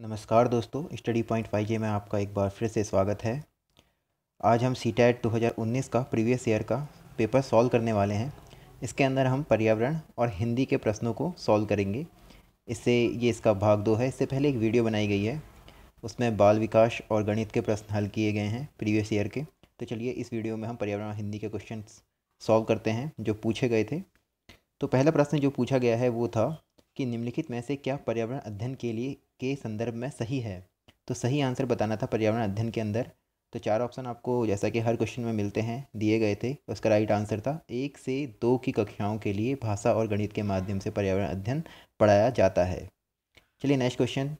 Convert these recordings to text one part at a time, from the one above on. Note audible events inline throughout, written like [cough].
नमस्कार दोस्तों study point five में आपका एक बार फिर से स्वागत है आज हम सी टैट दो का प्रीवियस ईयर का पेपर सॉल्व करने वाले हैं इसके अंदर हम पर्यावरण और हिंदी के प्रश्नों को सॉल्व करेंगे इससे ये इसका भाग दो है इससे पहले एक वीडियो बनाई गई है उसमें बाल विकास और गणित के प्रश्न हल किए गए हैं प्रीवियस ईयर के तो चलिए इस वीडियो में हम पर्यावरण और हिंदी के क्वेश्चन सॉल्व करते हैं जो पूछे गए थे तो पहला प्रश्न जो पूछा गया है वो था कि निम्नलिखित में से क्या पर्यावरण अध्ययन के लिए के संदर्भ में सही है तो सही आंसर बताना था पर्यावरण अध्ययन के अंदर तो चार ऑप्शन आपको जैसा कि हर क्वेश्चन में मिलते हैं दिए गए थे उसका राइट आंसर था एक से दो की कक्षाओं के लिए भाषा और गणित के माध्यम से पर्यावरण अध्ययन पढ़ाया जाता है चलिए नेक्स्ट क्वेश्चन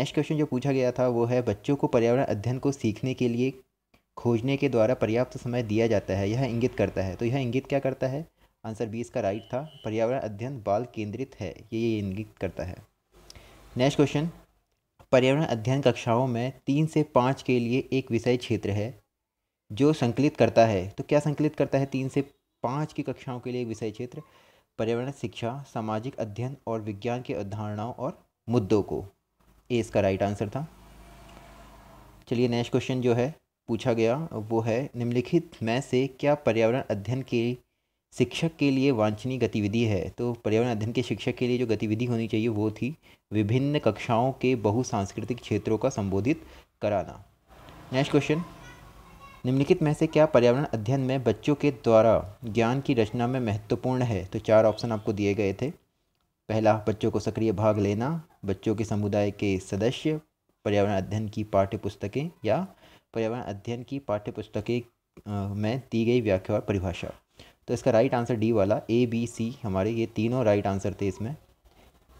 नेक्स्ट क्वेश्चन जो पूछा गया था वो है बच्चों को पर्यावरण अध्ययन को सीखने के लिए खोजने के द्वारा पर्याप्त समय दिया जाता है यह इंगित करता है तो यह इंगित क्या करता है आंसर बी इसका राइट था पर्यावरण अध्ययन बाल केंद्रित है ये ये इंगित करता है नेक्स्ट क्वेश्चन पर्यावरण अध्ययन कक्षाओं में तीन से पाँच के लिए एक विषय क्षेत्र है जो संकलित करता है तो क्या संकलित करता है तीन से पाँच की कक्षाओं के लिए एक विषय क्षेत्र पर्यावरण शिक्षा सामाजिक अध्ययन और विज्ञान के अवधारणाओं और मुद्दों को ए इसका राइट आंसर था चलिए नेक्स्ट क्वेश्चन जो है पूछा गया वो है निम्नलिखित में से क्या पर्यावरण अध्ययन के शिक्षक के लिए वांछनीय गतिविधि है तो पर्यावरण अध्ययन के शिक्षक के लिए जो गतिविधि होनी चाहिए वो थी विभिन्न कक्षाओं के बहु सांस्कृतिक क्षेत्रों का संबोधित कराना नेक्स्ट क्वेश्चन निम्नलिखित में से क्या पर्यावरण अध्ययन में बच्चों के द्वारा ज्ञान की रचना में महत्वपूर्ण है तो चार ऑप्शन आपको दिए गए थे पहला बच्चों को सक्रिय भाग लेना बच्चों के समुदाय के सदस्य पर्यावरण अध्ययन की पाठ्य पुस्तकें या पर्यावरण अध्ययन की पाठ्य पुस्तकें में दी गई व्याख्या और परिभाषा तो इसका राइट आंसर डी वाला ए बी सी हमारे ये तीनों राइट आंसर थे इसमें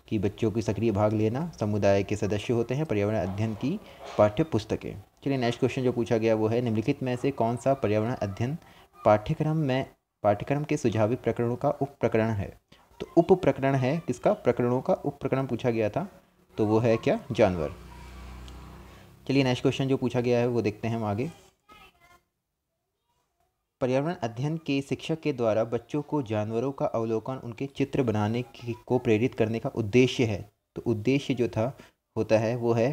कि बच्चों की सक्रिय भाग लेना समुदाय के सदस्य होते हैं पर्यावरण अध्ययन की पाठ्य पुस्तकें चलिए नेक्स्ट क्वेश्चन जो पूछा गया वो है निम्नलिखित में से कौन सा पर्यावरण अध्ययन पाठ्यक्रम में पाठ्यक्रम के सुझावित प्रकरणों का उप प्रकरण है तो उप प्रकरण है किसका प्रकरणों का उप प्रकरण पूछा गया था तो वो है क्या जानवर चलिए नेक्स्ट क्वेश्चन जो पूछा गया है वो देखते हैं हम आगे पर्यावरण अध्ययन के शिक्षक के द्वारा बच्चों को जानवरों का अवलोकन उनके चित्र बनाने को प्रेरित करने का उद्देश्य है तो उद्देश्य जो था होता है वो है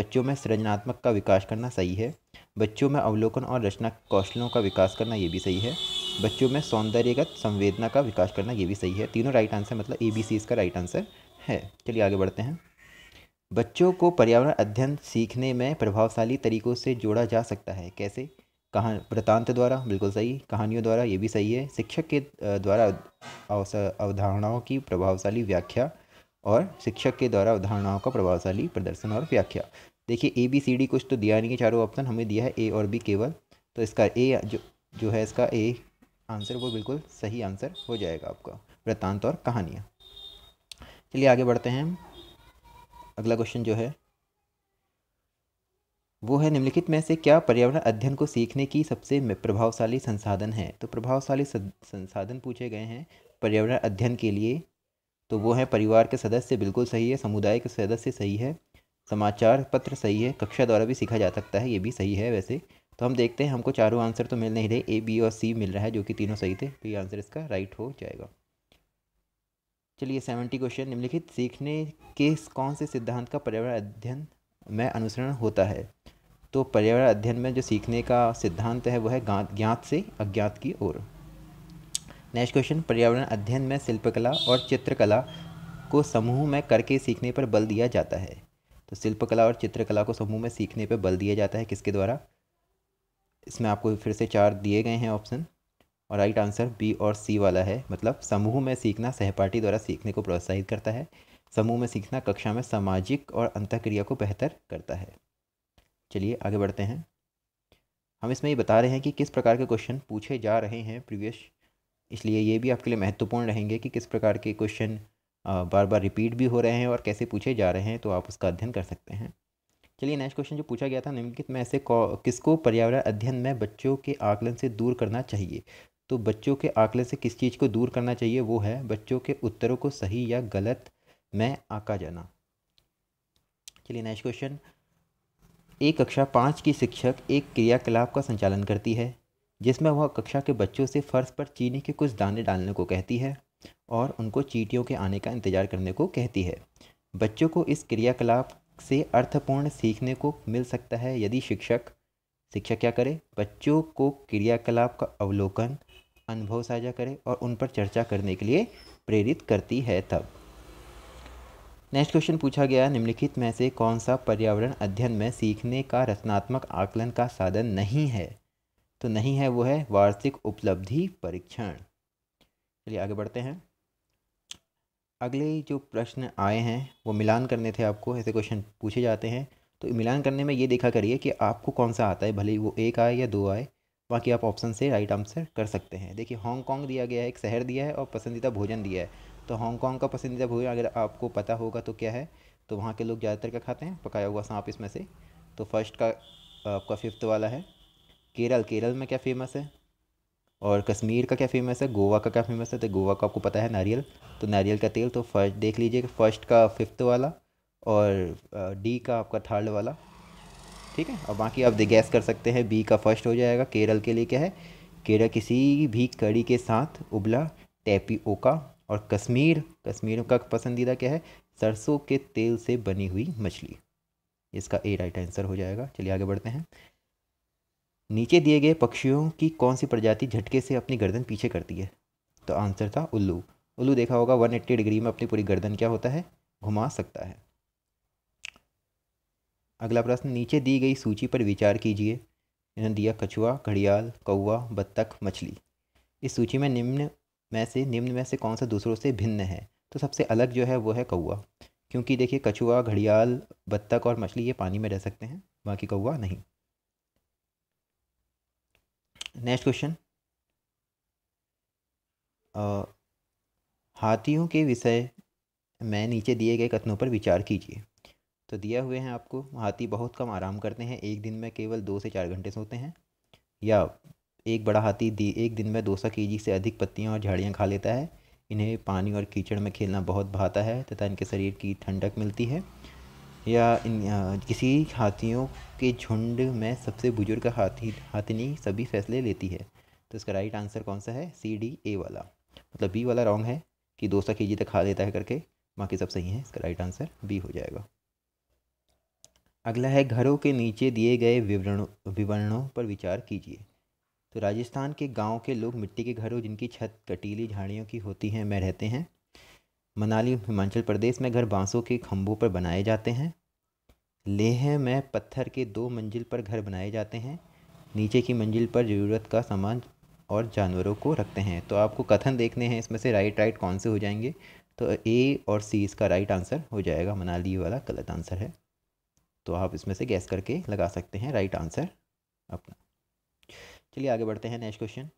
बच्चों में सृजनात्मक का विकास करना सही है बच्चों में अवलोकन और रचना कौशलों का विकास करना ये भी सही है बच्चों में सौंदर्यगत संवेदना का विकास करना ये भी सही है तीनों राइट आंसर मतलब ए बी सी इसका राइट आंसर है चलिए आगे बढ़ते हैं बच्चों को पर्यावरण अध्ययन सीखने में प्रभावशाली तरीक़ों से जोड़ा जा सकता है कैसे कहा वृतांत द्वारा बिल्कुल सही कहानियों द्वारा ये भी सही है शिक्षक के द्वारा अवधारणाओं की प्रभावशाली व्याख्या और शिक्षक के द्वारा अवधारणाओं का प्रभावशाली प्रदर्शन और व्याख्या देखिए ए बी सी डी कुछ तो दिया नहीं है चारों ऑप्शन हमें दिया है ए और बी केवल तो इसका ए जो जो है इसका ए आंसर वो बिल्कुल सही आंसर हो जाएगा आपका वृतांत और कहानियाँ चलिए आगे बढ़ते हैं अगला क्वेश्चन जो है वो है निम्नलिखित में से क्या पर्यावरण अध्ययन को सीखने की सबसे प्रभावशाली संसाधन है तो प्रभावशाली संसाधन पूछे गए हैं पर्यावरण अध्ययन के लिए तो वो है परिवार के सदस्य बिल्कुल सही है समुदाय के सदस्य सही है समाचार पत्र सही है कक्षा द्वारा भी सीखा जा सकता है ये भी सही है वैसे तो हम देखते हैं हमको चारों आंसर तो मिल नहीं रहे ए बी और सी मिल रहा है जो कि तीनों सही थे तो ये आंसर इसका राइट हो जाएगा चलिए सेवेंटी क्वेश्चन निम्नलिखित सीखने के कौन से सिद्धांत का पर्यावरण अध्ययन में अनुसरण होता है तो पर्यावरण अध्ययन में जो सीखने का सिद्धांत है वह है ज्ञात से अज्ञात की ओर नेक्स्ट क्वेश्चन पर्यावरण अध्ययन में शिल्पकला और चित्रकला को समूह में करके सीखने पर बल दिया जाता है तो शिल्पकला और चित्रकला को समूह में सीखने पर बल दिया जाता है किसके द्वारा इसमें आपको फिर से चार दिए गए हैं ऑप्शन और राइट आंसर बी और सी वाला है मतलब समूह में सीखना सहपाठी द्वारा सीखने को प्रोत्साहित करता है समूह में सीखना कक्षा में सामाजिक और अंतक्रिया को बेहतर करता है चलिए आगे बढ़ते हैं हम इसमें ये बता रहे हैं कि किस प्रकार के क्वेश्चन पूछे जा रहे हैं प्रीवियस इसलिए ये भी आपके लिए महत्वपूर्ण रहेंगे कि किस प्रकार के क्वेश्चन बार बार रिपीट भी हो रहे हैं और कैसे पूछे जा रहे हैं तो आप उसका अध्ययन कर सकते हैं चलिए नेक्स्ट क्वेश्चन जो पूछा गया था निम्नलिखित में ऐसे किसको पर्यावरण अध्ययन में बच्चों के आकलन से दूर करना चाहिए तो बच्चों के आकलन से किस चीज़ को दूर करना चाहिए वो है बच्चों के उत्तरों को सही या गलत में आका जाना चलिए नेक्स्ट क्वेश्चन एक कक्षा पाँच की शिक्षक एक क्रियाकलाप का संचालन करती है जिसमें वह कक्षा के बच्चों से फर्श पर चीनी के कुछ दाने डालने को कहती है और उनको चीटियों के आने का इंतजार करने को कहती है बच्चों को इस क्रियाकलाप से अर्थपूर्ण सीखने को मिल सकता है यदि शिक्षक शिक्षक क्या करे बच्चों को क्रियाकलाप का अवलोकन अनुभव साझा करे और उन पर चर्चा करने के लिए प्रेरित करती है तब नेक्स्ट क्वेश्चन पूछा गया निम्नलिखित में से कौन सा पर्यावरण अध्ययन में सीखने का रचनात्मक आकलन का साधन नहीं है तो नहीं है वो है वार्षिक उपलब्धि परीक्षण चलिए आगे बढ़ते हैं अगले जो प्रश्न आए हैं वो मिलान करने थे आपको ऐसे क्वेश्चन पूछे जाते हैं तो मिलान करने में ये देखा करिए कि आपको कौन सा आता है भले वो एक आए या दो आए बाकी आप ऑप्शन से राइट आंसर कर सकते हैं देखिए हांगकॉन्ग दिया गया है एक शहर दिया है और पसंदीदा भोजन दिया है तो हांगकांग का पसंदीदा भोजन अगर आपको पता होगा तो क्या है तो वहाँ के लोग ज़्यादातर क्या खाते हैं पकाया हुआ सांप इसमें से तो फर्स्ट का आपका फिफ्थ वाला है केरल केरल में क्या फेमस है और कश्मीर का क्या फेमस है गोवा का क्या फेमस है तो गोवा का आपको पता है नारियल तो नारियल का तेल तो फर्स्ट देख लीजिए फर्स्ट का फिफ्थ वाला और डी का आपका थर्ड वाला ठीक है और बाकी आप गैस कर सकते हैं बी का फर्स्ट हो जाएगा केरल के लिए क्या है केरल किसी भी कड़ी के साथ उबला टेपी ओका और कश्मीर कश्मीर का पसंदीदा क्या है सरसों के तेल से बनी हुई मछली इसका ए राइट आंसर हो जाएगा चलिए आगे बढ़ते हैं नीचे दिए गए पक्षियों की कौन सी प्रजाति झटके से अपनी गर्दन पीछे करती है तो आंसर था उल्लू उल्लू देखा होगा वन एट्टी डिग्री में अपनी पूरी गर्दन क्या होता है घुमा सकता है अगला प्रश्न नीचे दी गई सूची पर विचार कीजिए इन्होंने दिया कछुआ घड़ियाल कौआ बत्तख मछली इस सूची में निम्न में से निम्न में से कौन सा दूसरों से भिन्न है तो सबसे अलग जो है वो है कौआ क्योंकि देखिए कछुआ घड़ियाल बत्तख और मछली ये पानी में रह सकते हैं बाकी कौआ नहीं नेक्स्ट क्वेश्चन हाथियों के विषय में नीचे दिए गए कथनों पर विचार कीजिए तो दिया हुए हैं आपको हाथी बहुत कम आराम करते हैं एक दिन में केवल दो से चार घंटे सोते हैं या एक बड़ा हाथी दी एक दिन में दो सौ के जी से अधिक पत्तियाँ और झाड़ियाँ खा लेता है इन्हें पानी और कीचड़ में खेलना बहुत भाता है तथा इनके शरीर की ठंडक मिलती है या इन किसी हाथियों के झुंड में सबसे बुजुर्ग हाथी हाथिनी सभी फैसले लेती है तो इसका राइट आंसर कौन सा है सी डी ए वाला मतलब बी वाला रॉन्ग है कि दो सौ के जी तक खा लेता है करके बाकी सब सही है इसका राइट आंसर बी हो जाएगा अगला है घरों के नीचे दिए गए विवरणों विवरणों पर विचार कीजिए तो राजस्थान के गाँव के लोग मिट्टी के घरों जिनकी छत कटीली झाड़ियों की होती हैं में रहते हैं मनाली हिमाचल प्रदेश में घर बांसों के खम्भों पर बनाए जाते हैं लेह में पत्थर के दो मंजिल पर घर बनाए जाते हैं नीचे की मंजिल पर ज़रूरत का सामान और जानवरों को रखते हैं तो आपको कथन देखने हैं इसमें से राइट राइट कौन से हो जाएंगे तो ए और सी इसका राइट आंसर हो जाएगा मनाली वाला गलत आंसर है तो आप इसमें से गैस करके लगा सकते हैं राइट आंसर अपना चलिए आगे बढ़ते हैं नेक्स्ट क्वेश्चन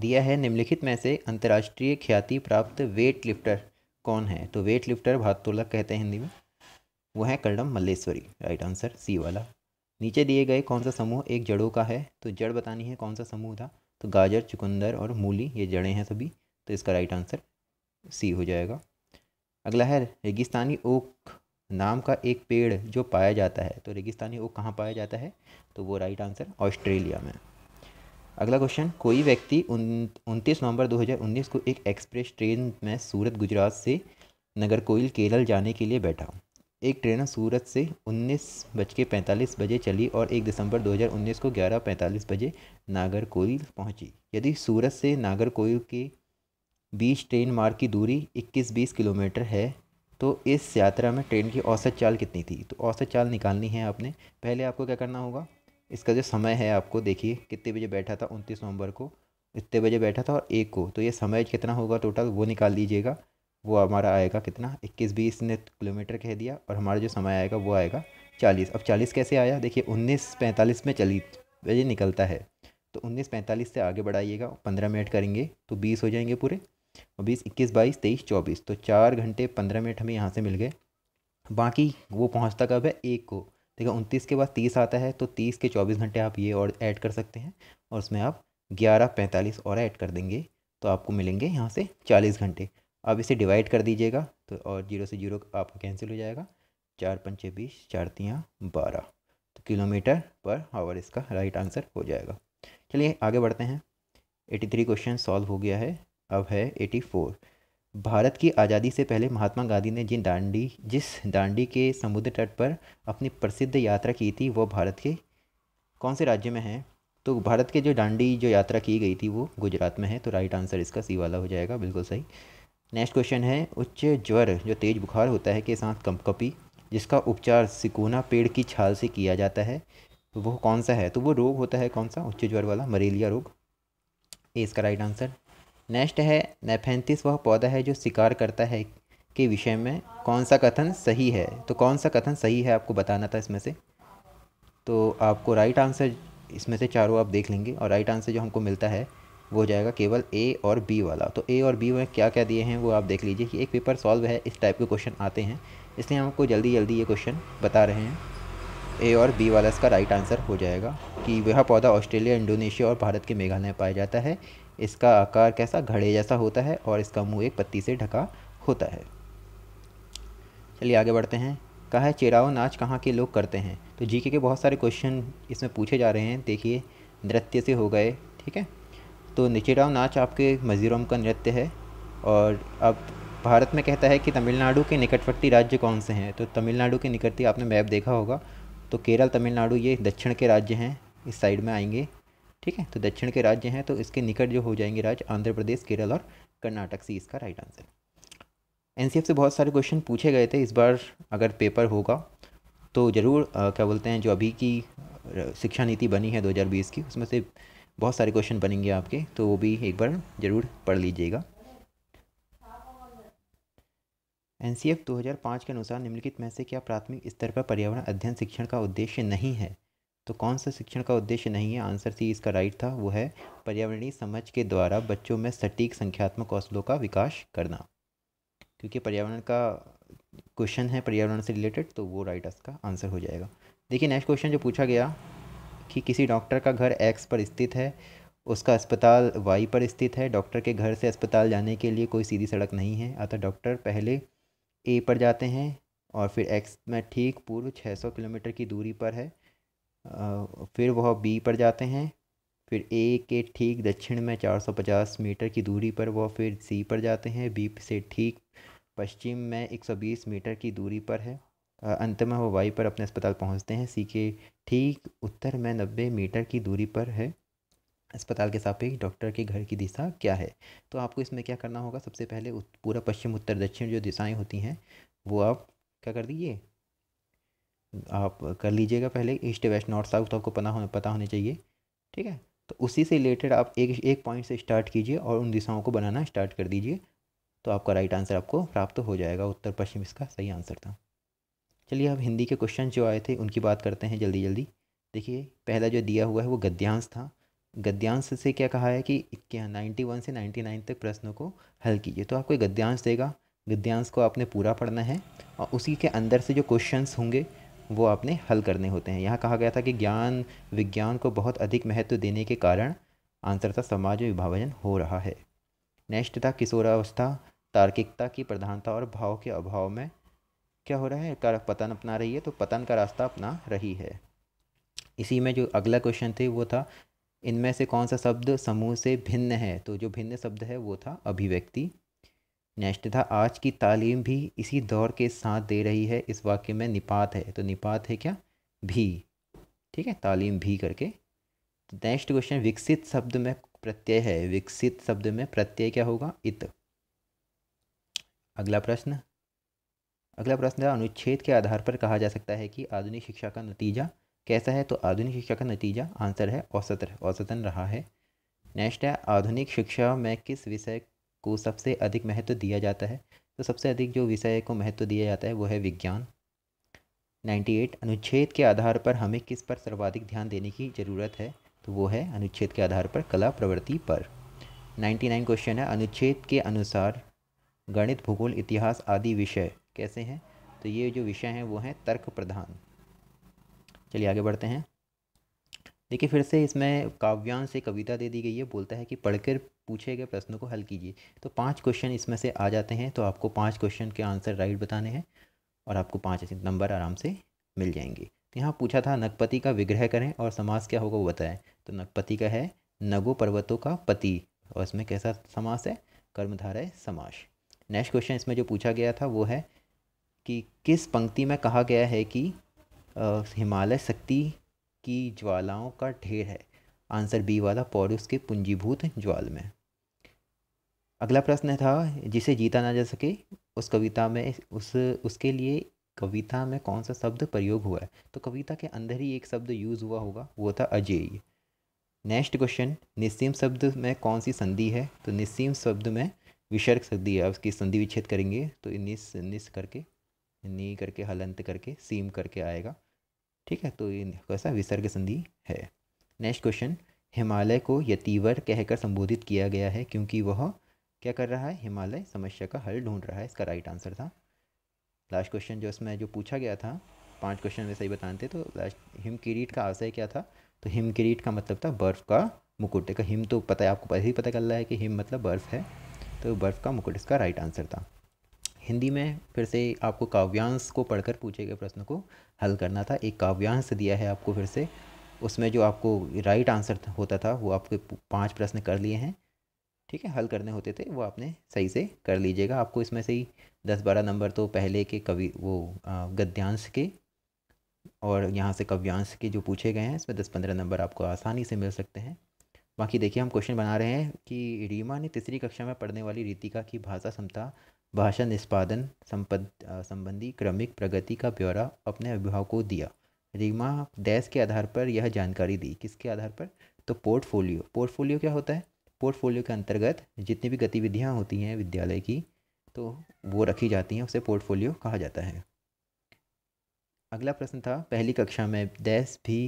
दिया है निम्नलिखित में से अंतर्राष्ट्रीय ख्याति प्राप्त वेट लिफ्टर कौन है तो वेट लिफ्टर भातोलक कहते हैं हिंदी में वो है कर्डम मल्लेश्वरी राइट आंसर सी वाला नीचे दिए गए कौन सा समूह एक जड़ों का है तो जड़ बतानी है कौन सा समूह था तो गाजर चुकंदर और मूली ये जड़ें हैं सभी तो इसका राइट आंसर सी हो जाएगा अगला है रेगिस्तानी ओक नाम का एक पेड़ जो पाया जाता है तो रेगिस्तानी ओक कहाँ पाया जाता है तो वो राइट आंसर ऑस्ट्रेलिया में अगला क्वेश्चन कोई व्यक्ति उनतीस नवंबर 2019 को एक एक्सप्रेस ट्रेन में सूरत गुजरात से नगरकोइल केरल जाने के लिए बैठा एक ट्रेन सूरत से उन्नीस बज के पैंतालीस बजे चली और एक दिसंबर 2019 को ग्यारह पैंतालीस बजे नागरकोइल पहुँची यदि सूरत से नागरकोइल के बीच ट्रेन मार्ग की दूरी 21-20 किलोमीटर है तो इस यात्रा में ट्रेन की औसत चाल कितनी थी तो औसत चाल निकालनी है आपने पहले आपको क्या करना होगा इसका जो समय है आपको देखिए कितने बजे बैठा था उनतीस नवंबर को इतने बजे बैठा था और एक को तो ये समय कितना होगा टोटल वो निकाल लीजिएगा वो हमारा आएगा कितना इक्कीस बीस ने किलोमीटर कह दिया और हमारा जो समय आएगा वो आएगा चालीस अब चालीस कैसे आया देखिए उन्नीस पैंतालीस में चली बजे निकलता है तो उन्नीस पैंतालीस से आगे बढ़ाइएगा पंद्रह मिनट करेंगे तो बीस हो जाएंगे पूरे और बीस इक्कीस बाईस तेईस चौबीस तो चार घंटे पंद्रह मिनट हमें यहाँ से मिल गए बाकी वो पहुँचता कब है एक को ठीक है उनतीस के बाद तीस आता है तो तीस के चौबीस घंटे आप ये और ऐड कर सकते हैं और उसमें आप ग्यारह पैंतालीस और ऐड कर देंगे तो आपको मिलेंगे यहाँ से चालीस घंटे आप इसे डिवाइड कर दीजिएगा तो और जीरो से जीरो आपका कैंसिल हो जाएगा चार पंचे बीस चार तियाँ बारह तो किलोमीटर पर आवर इसका राइट आंसर हो जाएगा चलिए आगे बढ़ते हैं एटी थ्री क्वेश्चन सॉल्व हो गया है अब है एटी फोर भारत की आज़ादी से पहले महात्मा गांधी ने जिन दांडी जिस दांडी के समुद्र तट पर अपनी प्रसिद्ध यात्रा की थी वो भारत के कौन से राज्य में है तो भारत के जो दांडी जो यात्रा की गई थी वो गुजरात में है तो राइट आंसर इसका सी वाला हो जाएगा बिल्कुल सही नेक्स्ट क्वेश्चन है उच्च ज्वर जो तेज बुखार होता है के साथ कपकपी जिसका उपचार सिकुना पेड़ की छाल से किया जाता है वो कौन सा है तो वो रोग होता है कौन सा उच्च ज्वर वाला मलेरिया रोग ए इसका राइट आंसर नेक्स्ट है नेफेंथिस वह पौधा है जो शिकार करता है के विषय में कौन सा कथन सही है तो कौन सा कथन सही है आपको बताना था इसमें से तो आपको राइट आंसर इसमें से चारों आप देख लेंगे और राइट आंसर जो हमको मिलता है वो जाएगा केवल ए और बी वाला तो ए और बी में क्या क्या दिए हैं वो आप देख लीजिए कि एक पेपर सॉल्व है इस टाइप के क्वेश्चन आते हैं इसलिए हम आपको जल्दी जल्दी ये क्वेश्चन बता रहे हैं ए और बी वाला इसका राइट आंसर हो जाएगा कि वह पौधा ऑस्ट्रेलिया इंडोनेशिया और भारत के मेघालय में पाया जाता है इसका आकार कैसा घड़े जैसा होता है और इसका मुंह एक पत्ती से ढका होता है चलिए आगे बढ़ते हैं कहा है चेराव नाच कहाँ के लोग करते हैं तो जीके के बहुत सारे क्वेश्चन इसमें पूछे जा रहे हैं देखिए नृत्य से हो गए ठीक है तो निचेराव नाच आपके मज़ीरों का नृत्य है और अब भारत में कहता है कि तमिलनाडु के निकटवर्ती राज्य कौन से हैं तो तमिलनाडु के निकटती आपने मैप देखा होगा तो केरल तमिलनाडु ये दक्षिण के राज्य हैं इस साइड में आएंगे ठीक है तो दक्षिण के राज्य हैं तो इसके निकट जो हो जाएंगे राज्य आंध्र प्रदेश केरल और कर्नाटक सी इसका राइट आंसर एन से बहुत सारे क्वेश्चन पूछे गए थे इस बार अगर पेपर होगा तो ज़रूर क्या बोलते हैं जो अभी की शिक्षा नीति बनी है 2020 की उसमें से बहुत सारे क्वेश्चन बनेंगे आपके तो वो भी एक बार ज़रूर पढ़ लीजिएगा एन 2005 के अनुसार निम्नलिखित में से क्या प्राथमिक स्तर पर पर्यावरण अध्ययन शिक्षण का उद्देश्य नहीं है तो कौन सा शिक्षण का उद्देश्य नहीं है आंसर सी इसका राइट था वो है पर्यावरणीय समझ के द्वारा बच्चों में सटीक संख्यात्मक कौशलों का विकास करना क्योंकि पर्यावरण का क्वेश्चन है पर्यावरण से रिलेटेड तो वो राइट इसका आंसर हो जाएगा देखिए नेक्स्ट क्वेश्चन जो पूछा गया कि किसी डॉक्टर का घर एक्स पर स्थित है उसका अस्पताल वाई पर स्थित है डॉक्टर के घर से अस्पताल जाने के लिए कोई सीधी सड़क नहीं है अतः डॉक्टर पहले ए पर जाते हैं और फिर एक्स में ठीक पूर्व 600 किलोमीटर की दूरी पर है फिर वह बी पर जाते हैं फिर ए के ठीक दक्षिण में 450 मीटर की दूरी पर वह फिर सी पर जाते हैं बी से ठीक पश्चिम में 120 मीटर की दूरी पर है अंत में वह वाई पर अपने अस्पताल पहुंचते हैं सी के ठीक उत्तर में 90 मीटर की दूरी पर है अस्पताल के सापेक्ष डॉक्टर के घर की दिशा क्या है तो आपको इसमें क्या करना होगा सबसे पहले पूरा पश्चिम उत्तर दक्षिण जो दिशाएँ होती हैं वो आप क्या कर दीजिए आप कर लीजिएगा पहले ईस्ट वेस्ट नॉर्थ साउथ आपको पता होना पता होना चाहिए ठीक है तो उसी से रिलेटेड आप एक एक पॉइंट से स्टार्ट कीजिए और उन दिशाओं को बनाना स्टार्ट कर दीजिए तो आपका राइट आंसर आपको प्राप्त हो जाएगा उत्तर पश्चिम इसका सही आंसर था चलिए अब हिंदी के क्वेश्चन जो आए थे उनकी बात करते हैं जल्दी जल्दी देखिए पहला जो दिया हुआ है वो गद्यांश था गद्यांश से क्या कहा है कि क्या नाइन्टी वन से नाइन्टी नाइन तक प्रश्नों को हल कीजिए तो आपको गद्यांश देगा गद्यांश को आपने पूरा पढ़ना है और उसी के अंदर से जो क्वेश्चंस होंगे वो आपने हल करने होते हैं यहाँ कहा गया था कि ज्ञान विज्ञान को बहुत अधिक महत्व देने के कारण आंतरता समाज में विभाजन हो रहा है नेक्स्ट था किशोरावस्था तार्किकता की प्रधानता और भाव के अभाव में क्या हो रहा है का पतन अपना रही है तो पतन का रास्ता अपना रही है इसी में जो अगला क्वेश्चन थे वो था इनमें से कौन सा शब्द समूह से भिन्न है तो जो भिन्न शब्द है वो था अभिव्यक्ति था आज की तालीम भी इसी दौर के साथ दे रही है इस वाक्य में निपात है तो निपात है क्या भी ठीक है तालीम भी करके तो नेक्स्ट क्वेश्चन विकसित शब्द में प्रत्यय है विकसित शब्द में प्रत्यय क्या होगा इत अगला प्रश्न अगला प्रश्न अनुच्छेद के आधार पर कहा जा सकता है कि आधुनिक शिक्षा का नतीजा कैसा है तो आधुनिक शिक्षा का नतीजा आंसर है औसत औसतन रहा है नेक्स्ट है आधुनिक शिक्षा में किस विषय को सबसे अधिक महत्व दिया जाता है तो सबसे अधिक जो विषय को महत्व दिया जाता है वो है विज्ञान 98 अनुच्छेद के आधार पर हमें किस पर सर्वाधिक ध्यान देने की ज़रूरत है तो वो है अनुच्छेद के आधार पर कला प्रवृत्ति पर 99 क्वेश्चन है अनुच्छेद के अनुसार गणित भूगोल इतिहास आदि विषय कैसे हैं तो ये जो विषय हैं वो हैं तर्क प्रधान चलिए आगे बढ़ते हैं देखिए फिर से इसमें काव्यांश से कविता दे दी गई है बोलता है कि पढ़कर पूछे गए प्रश्नों को हल कीजिए तो पाँच क्वेश्चन इसमें से आ जाते हैं तो आपको पाँच क्वेश्चन के आंसर राइट बताने हैं और आपको पाँच नंबर आराम से मिल जाएंगे तो यहाँ पूछा था नगपति का विग्रह करें और समास क्या होगा वो बताएं तो नगपति का है नगो पर्वतों का पति और इसमें कैसा समास है कर्मधारय समास नेक्स्ट क्वेश्चन इसमें जो पूछा गया था वो है कि किस पंक्ति में कहा गया है कि हिमालय शक्ति की ज्वालाओं का ढेर है आंसर बी वाला पौरुष के पूंजीभूत ज्वाल में अगला प्रश्न था जिसे जीता ना जा सके उस कविता में उस उसके लिए कविता में कौन सा शब्द प्रयोग हुआ है तो कविता के अंदर ही एक शब्द यूज़ हुआ होगा वो था अजेय नेक्स्ट क्वेश्चन निस्सीम शब्द में कौन सी संधि है तो निस्सीम शब्द में विसर्ग संधि है उसकी संधि विच्छेद करेंगे तो निस निस करके नी करके हलंत करके सीम करके आएगा ठीक है तो ये कैसा विसर्ग संधि है नेक्स्ट क्वेश्चन हिमालय को यतीवर कहकर संबोधित किया गया है क्योंकि वह क्या कर रहा है हिमालय समस्या का हल ढूंढ रहा है इसका राइट आंसर था लास्ट क्वेश्चन जो इसमें जो पूछा गया था पांच क्वेश्चन में सही बताते तो लास्ट हिम किरीट का आशय क्या था तो हिम किरीट का मतलब था बर्फ़ का मुकुट का हिम तो पता है आपको पहले ही पता चल रहा है कि हिम मतलब बर्फ़ है तो बर्फ़ का मुकुट इसका राइट आंसर था हिंदी में फिर से आपको काव्यांश को पढ़कर पूछे गए प्रश्न को हल करना था एक काव्यांश दिया है आपको फिर से उसमें जो आपको राइट आंसर होता था वो आपके पाँच प्रश्न कर लिए हैं ठीक है हल करने होते थे वो आपने सही से कर लीजिएगा आपको इसमें से ही दस बारह नंबर तो पहले के कवि वो गद्यांश के और यहाँ से कव्यांश के जो पूछे गए हैं इसमें दस पंद्रह नंबर आपको आसानी से मिल सकते हैं बाकी देखिए हम क्वेश्चन बना रहे हैं कि रीमा ने तीसरी कक्षा में पढ़ने वाली रीतिका की भाषा क्षमता भाषा निष्पादन संपद संबंधी क्रमिक प्रगति का ब्यौरा अपने अभिभाव को दिया रीमा देश के आधार पर यह जानकारी दी किसके आधार पर तो पोर्टफोलियो पोर्टफोलियो क्या होता है पोर्टफोलियो के अंतर्गत जितनी भी गतिविधियाँ होती हैं विद्यालय की तो वो रखी जाती हैं उसे पोर्टफोलियो कहा जाता है अगला प्रश्न था पहली कक्षा में डैस भी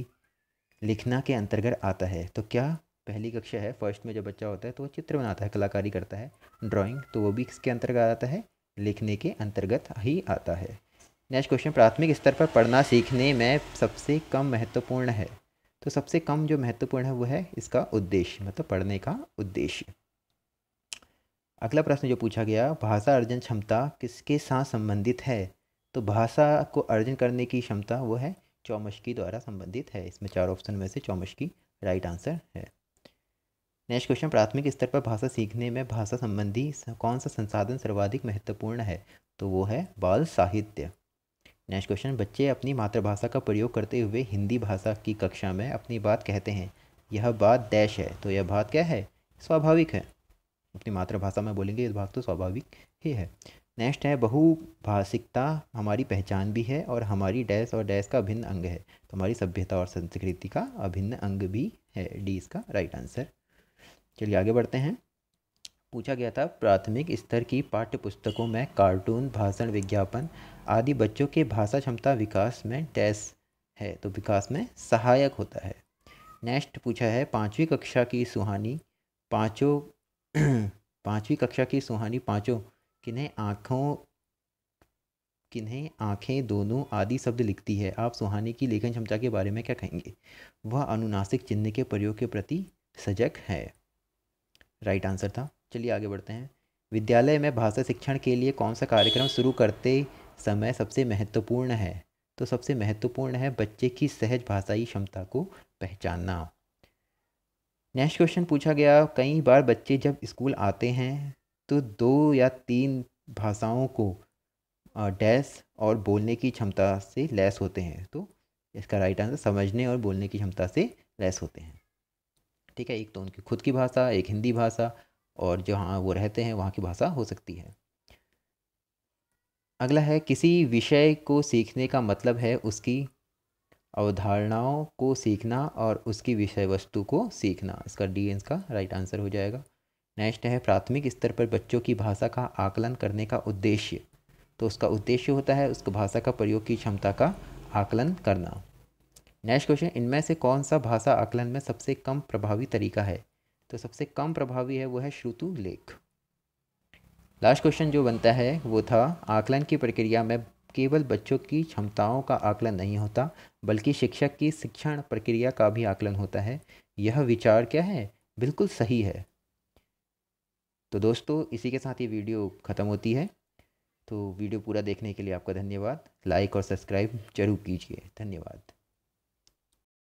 लिखना के अंतर्गत आता है तो क्या पहली कक्षा है फर्स्ट में जब बच्चा होता है तो वो चित्र बनाता है कलाकारी करता है ड्राइंग तो वो भी इसके अंतर्गत आता है लिखने के अंतर्गत ही आता है नेक्स्ट क्वेश्चन प्राथमिक स्तर पर पढ़ना सीखने में सबसे कम महत्वपूर्ण है तो सबसे कम जो महत्वपूर्ण है वो है इसका उद्देश्य मतलब पढ़ने का उद्देश्य अगला प्रश्न जो पूछा गया भाषा अर्जन क्षमता किसके साथ संबंधित है तो भाषा को अर्जन करने की क्षमता वो है चौमशकी द्वारा संबंधित है इसमें चार ऑप्शन में से चौमशकी राइट आंसर है नेक्स्ट क्वेश्चन प्राथमिक स्तर पर भाषा सीखने में भाषा संबंधी कौन सा संसाधन सर्वाधिक महत्वपूर्ण है तो वो है बाल साहित्य नेक्स्ट क्वेश्चन बच्चे अपनी मातृभाषा का प्रयोग करते हुए हिंदी भाषा की कक्षा में अपनी बात कहते हैं यह बात डैश है तो यह बात क्या है स्वाभाविक है अपनी मातृभाषा में बोलेंगे यह भाग तो स्वाभाविक ही है नेक्स्ट है बहुभाषिकता हमारी पहचान भी है और हमारी डैश और डैश का अभिन्न अंग है तो हमारी सभ्यता और संस्कृति का अभिन्न अंग भी है डी इसका राइट आंसर चलिए आगे बढ़ते हैं पूछा गया था प्राथमिक स्तर की पाठ्य पुस्तकों में कार्टून भाषण विज्ञापन आदि बच्चों के भाषा क्षमता विकास में डैश है तो विकास में सहायक होता है नेक्स्ट पूछा है पाँचवीं कक्षा की सुहानी पाँचों [clears throat] पाँचवीं कक्षा की सुहानी पाँचों किन्हें आँखों किन्हें आँखें दोनों आदि शब्द लिखती है आप सुहानी की लेखन क्षमता के बारे में क्या कहेंगे वह अनुनासिक चिन्ह के प्रयोग के प्रति सजग है राइट आंसर था चलिए आगे बढ़ते हैं विद्यालय में भाषा शिक्षण के लिए कौन सा कार्यक्रम शुरू करते समय सबसे महत्वपूर्ण है तो सबसे महत्वपूर्ण है बच्चे की सहज भाषाई क्षमता को पहचानना नेक्स्ट क्वेश्चन पूछा गया कई बार बच्चे जब स्कूल आते हैं तो दो या तीन भाषाओं को डैश और बोलने की क्षमता से लैस होते हैं तो इसका राइट आंसर समझने और बोलने की क्षमता से लैस होते हैं ठीक है एक तो उनकी खुद की भाषा एक हिंदी भाषा और जहाँ वो रहते हैं वहाँ की भाषा हो सकती है अगला है किसी विषय को सीखने का मतलब है उसकी अवधारणाओं को सीखना और उसकी विषय वस्तु को सीखना इसका डी इसका राइट आंसर हो जाएगा नेक्स्ट है प्राथमिक स्तर पर बच्चों की भाषा का आकलन करने का उद्देश्य तो उसका उद्देश्य होता है उसको भाषा का प्रयोग की क्षमता का आकलन करना नेक्स्ट क्वेश्चन इनमें से कौन सा भाषा आकलन में सबसे कम प्रभावी तरीका है तो सबसे कम प्रभावी है वो है श्रुतु लेख लास्ट क्वेश्चन जो बनता है वो था आकलन की प्रक्रिया में केवल बच्चों की क्षमताओं का आकलन नहीं होता बल्कि शिक्षक की शिक्षण प्रक्रिया का भी आकलन होता है यह विचार क्या है बिल्कुल सही है तो दोस्तों इसी के साथ ये वीडियो ख़त्म होती है तो वीडियो पूरा देखने के लिए आपका धन्यवाद लाइक और सब्सक्राइब जरूर कीजिए धन्यवाद